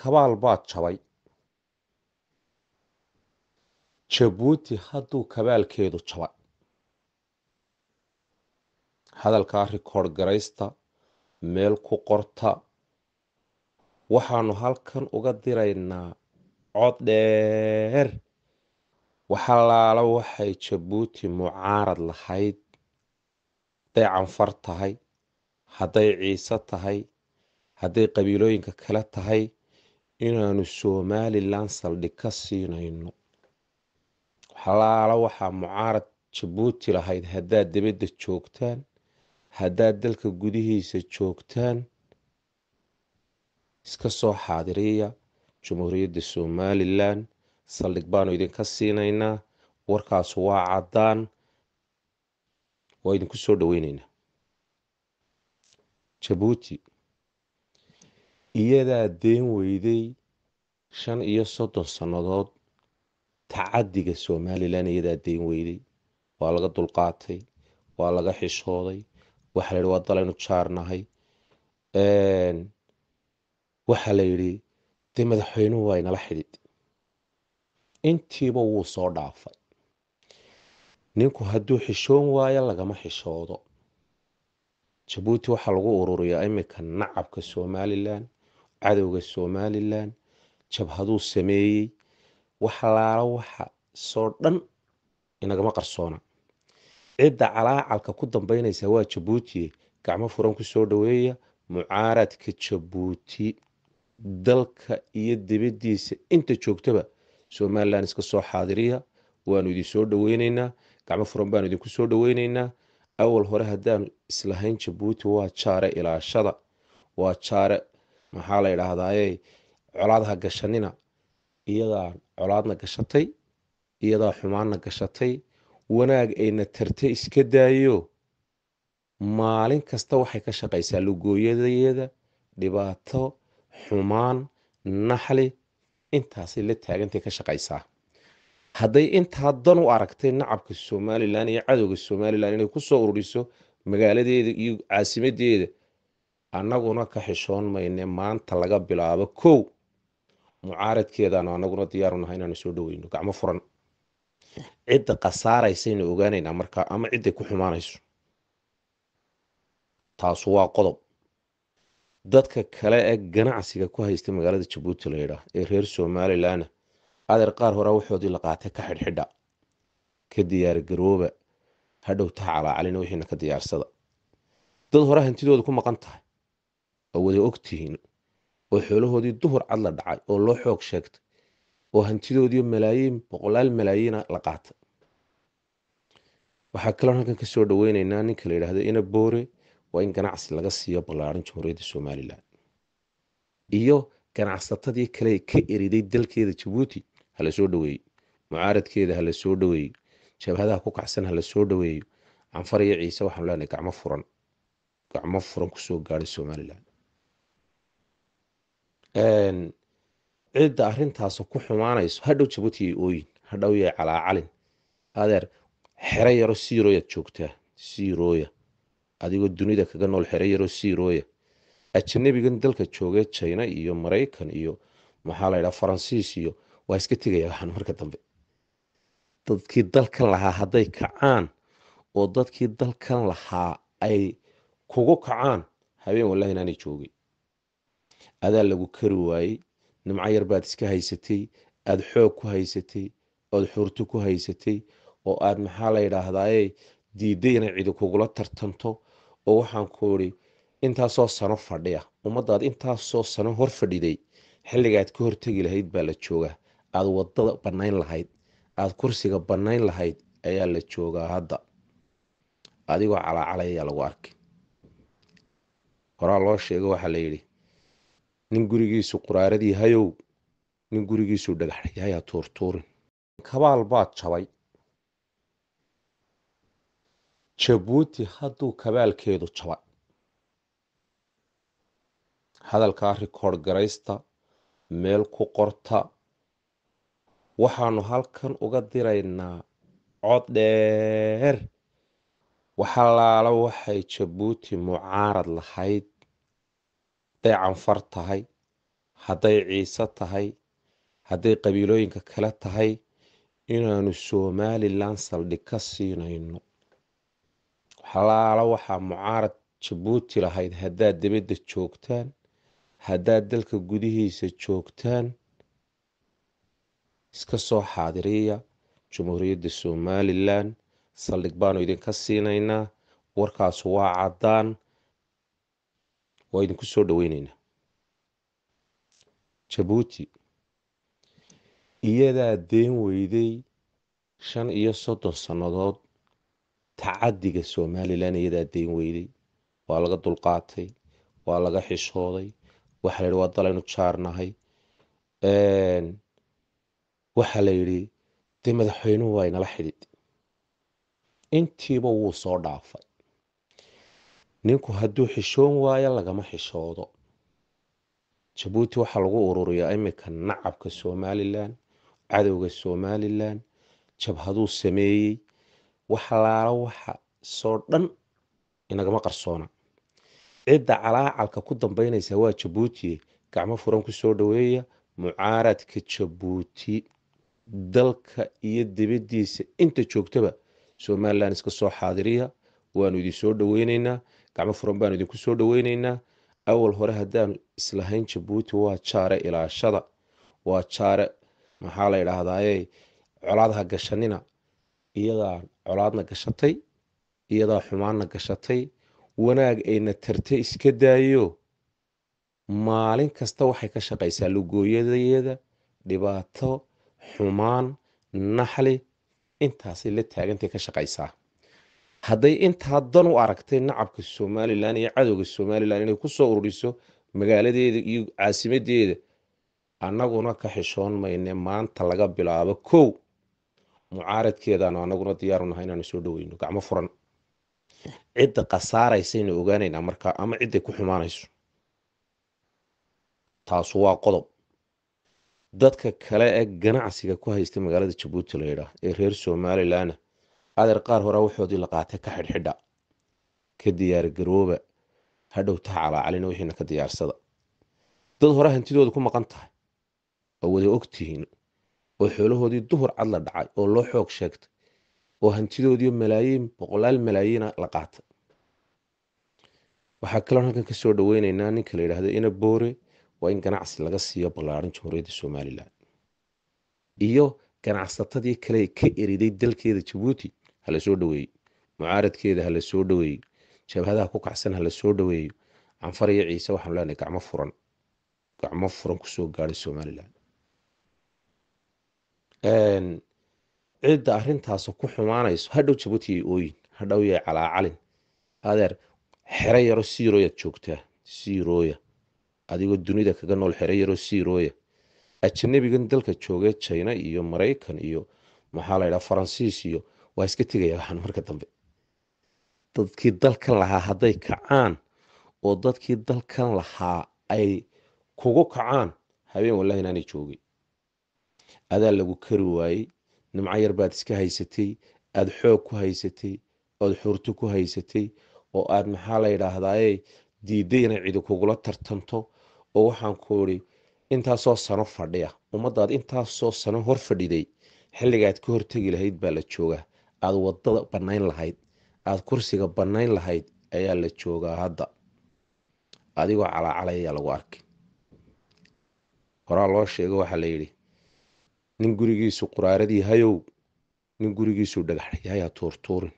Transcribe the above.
kabaal baa jabay jabuuti hadduu kabaalkeedu jabay hadalkaa rikoord garaysta meel ku qorta waxaanu halkan uga diraynaa cod dheer waxalaala waxay jabuuti mucaarad lahayd hadday canfar tahay hadday ciise tahay hadday qabiilooyinka kale tahay inaanu somalilan saldhig ka siinayno xalaalo waxaa mucaarad jabuuti lahayd haddaad dibadda joogtaan haddaad dalka gudihiisa joogtaan iska soo xaadiriya jamhuuriyadda somalilan saldhig baanu idinka siinaynaa warkaas waa caddaan waa idinku soo dhoweyneynaa jabuuti iyadaa deen weyday shan iyo soddon sannadood tacaddiga somalilan iyadaa deen weyday waa laga dulqaatay waa laga xishooday waxaa la yidhi waa dalaynu jaarnahay waxaa la yidhi dee madaxweynuhu waa inala xidhid intiiba wuu soo dhaafay ninku hadduu xishoon waayo lagama xishoodo jabuuti waxaa lagu ururiyaa imika nacabka somalilan cadowga somalilan jabhaduu sameeyey waxlaala waxa soo dhan inagama qarsoona cidda calaacalka ku dambeynaysa waa jabuutiye gacmo furan kusoo dhaweeya mucaaradka jabuuti dalka iyo dibadiisa inta joogtaba somalilan iska soo xaadiriya waanu idin soo dhaweyneynaa gacmo furan baanu idinku soo dhaweyneynaa awal hore haddaanu islahayn jabuuti waa jaare ilaashada waa jaare maxaa la yidhaahdaaye colaadha gashanina iyadaa colaadna gashatay iyadaa xumaanna gashatay wanaag ayna tarte iska daayo maalin kasta waxay ka shaqaysaa lugooyadeeda dhibaato xumaan naxli intaasay la taagantay ka shaqaysaa hadday intaa dan u aragtay nacabka somalilan iyo cadowga somalilan inay ku soo ururiso magaaladeeda iyo caasimadeeda annaguna ka xishoon mayne maanta laga bilaabo kow mucaaradkeedaanu anaguna diyaarunahay inaanu soo dhaweyno gacmo furan cidda khasaaraysaynu ogaanaynaa markaa ama cidday ku xumaanayso taasu waa qodob dadka kale ee ganacsiga ku haysta magaalada jabuuti layidhaah ee reer somalilanna adeer qaar horaa waxoodii la qaatay ka xidhxidha ka diyaar garooba hadhowta calaacalina wixiina ka diyaarsada dad hore hantidooda ku maqan tahay oo wada ogtihiin oo xoolahoodii duhur cad la dhacay oo loo xoog sheegtay oo hantidoodiio malaayiin boqolaal malaayiina la qaata waxaa kaloo halkan kasoo dhaweyneynaa ninka la yidhaahdo ina boore waa in ganacsi laga siiyo ballaaran jamhuuriyadda somalilan iyo ganacsatadii kale ka eriday dalkeeda jabuuti hala soo dhaweeyo mucaaradkeeda hala soo dhaweeyo jabhadaha ku kacsan hala soo dhaweeyo canfar iyo ciise waxaanu leenahay gacmo furan gacmo furan kusoo gaadhay somalilan cidda arintaas ku xumaanayso hadhow jabuuti ooyin hadhow yay calaacalin adeer xero yaro siirooyaad joogtaa siirooya adigoo dunida kaga nool xero yaro siirooya ajanabigan dalka joogee jina iyo maraykan iyo maxaa ladhaa faransiis iyo waa iska tegaya waxaan marka dambe dadkii dalkan lahaa hadday kacaan oo dadkii dalkan lahaa ay kugu kacaan habeen wallahi inaanay joogin adaa lagu kari waayey nimco yar baad iska haysatay aad xoog ku haysatay ood xurto ku haysatay oo aad maxaa la yidhaahdaaye diiday inay cidi kugula tartanto oo waxaan ku idhi intaasoo sano fadhiya ummaddaad intaasoo sano hor fadhiday xilligaad ka hortegi lahayd baa la joogaa aada waddada bannayn lahayd aada kursiga bannayn lahayd ayaa la joogaa hadda adigoo calacalay ayaa lagu arkay horaa loo sheego waxaa la yidhi nin gurigiisu quraarad yahayow nin gurigiisuu dhagax tuurtuurin kabaal baa jabay jabuuti hadduu kabaalkeedu jabay hadalkaa rikoord garaysta meel ku qorta waxaanu halkan uga diraynaa cod dheer waxalaala waxay jabuuti mucaarad lahayd hadday canfar tahay hadday ciise tahay hadday qabiilooyinka kale tahay inaanu somalilan saldhig ka siinayno xalaalo waxaa mucaarad jabuuti lahayd haddaad dibadda joogtaan haddaad dalka gudihiisa joogtaan iska soo xaadiriya jamhuuriyadda somalilan saldhig baanu idinka siinaynaa warkaas waa caddaan waa idinku soo dhoweyneynaa jabuuti iyadaa deen weyday shan iyo soddon sannadood tacadiga somalilan iyadaa deen weyday waa laga dulqaatay waa laga xishooday waxaa la yidhi waa dalaynu jaarnahay waxaa la yidhi dee madaxweynuhu waa inala xidhid intiiba wuu soo dhaafay ninku haduu xishoon waayo lagama xishoodo jabuuti waxaa lagu ururiyaa iminka nacabka somalilan cadowga somalilan jabhaduu sameeyey waxlaala waxa soo dhan inagama qarsoona cidda calaacalka ku dambeynaysa waa jabuuti gacmo furan kusoo dhaweeya mucaaradka jabuuti dalka iyo dibadiisa inta joogtaba somalilan iska soo xaadiriya waanu idin soo dhaweyneynaa gacmo furan baanu idinku soo dhoweyneynaa awal hore haddaanu islahayn jabuuti waa jaare ilaashada waa jaare maxaa la yidhaahdaye colaadha gashanina iyadaa colaadna gashatay iyadaa xumaanna gashatay wanaag ayna tartay iska daayo maalin kasta waxay ka shaqaysaa lugooyadeeda dhibaato xumaan naxli intaasi la taagantay ka shaqaysaa hadday intaa dan u aragtay nacabka somalilan iyo cadowga somalilan inay kusoo ururiso magaaladeeda iyo caasimadeeda annaguna ka xishoon mayne maanta laga bilaabo kow mucaaradkeedaanu anaguna diyaarunahay inaanu soo dhoweyno gacmo furan cidda khasaaraysayna ogaanaynaa markaa ama cidday ku xumaanayso taasu waa qodob dadka kale ee ganacsiga ku haysta magaalada jabuuti la yidhaah ee reer somalilanna adeer qaar horaa waxoodii la qaatay ka xidhxidha ka diyaargarooba hadhow tacalaa calina wixiina ka diyaarsada dad hore hantidooda ku maqan tahay oo wada ogtihiin oo xoolahoodii duhur cad la dhacay oo loo xoog sheegtay oo hantidoodiio malaayiin boqolaal malaayiina la qaatay waxaa kaloon halkan kasoo dhaweyneynaa ninka la yidhaahda ina boore waa in ganacsi laga siiyo ballaarin jamhuuriyadda somalilan iyo ganacsatadii kale ka eriday dalkeeda jabuuti hala soo dhoweeyo mucaaradkeeda halasoo dhoweey jabhadaha ku kacsan halasoo soo dhoweeyo canfar iyo ciise waxaanu leenahay gacmo furan gacmo furan kusoo gaadhay somalilan cidda arrintaas ku xumaanayso hadhow jabuuti ay ooyin hadhow yay calaacalin adeer xero yaro siirooyaad joogtaa siirooya adigoo dunida kaga nool xero yaro siirooya ajanabigan dalka joogee china iyo maraykan iyo maxaa la ydhaha faransiis iyo waa iska tegaya waxaan marka dambe dadkii dalkan lahaa hadday kacaan oo dadkii dalkan lahaa ay kugu kacaan habeen wallahi inaanay joogin adaa lagu kari waayey nimco yar baad iska haysatay aada xoog ku haysatay oad xurto ku haysatay oo aad maxaa la yidhaahdaaye diiday inay cidi kugula tartanto oo waxaan ku idhi intaasoo sano fadhiya ummaddaad intaasoo sano hor fadhiday xilligaad ka hortegi lahayd baa la joogaa aad waddada bannayn lahayd aad kursiga bannayn lahayd ayaa la joogaa hadda adigoo calacalayaa lagu arki horaa loo sheega waxaa la yidhi nin gurigiisu quraaradii hayow nin gurigiisuu dhagaxyaha tuurtuurin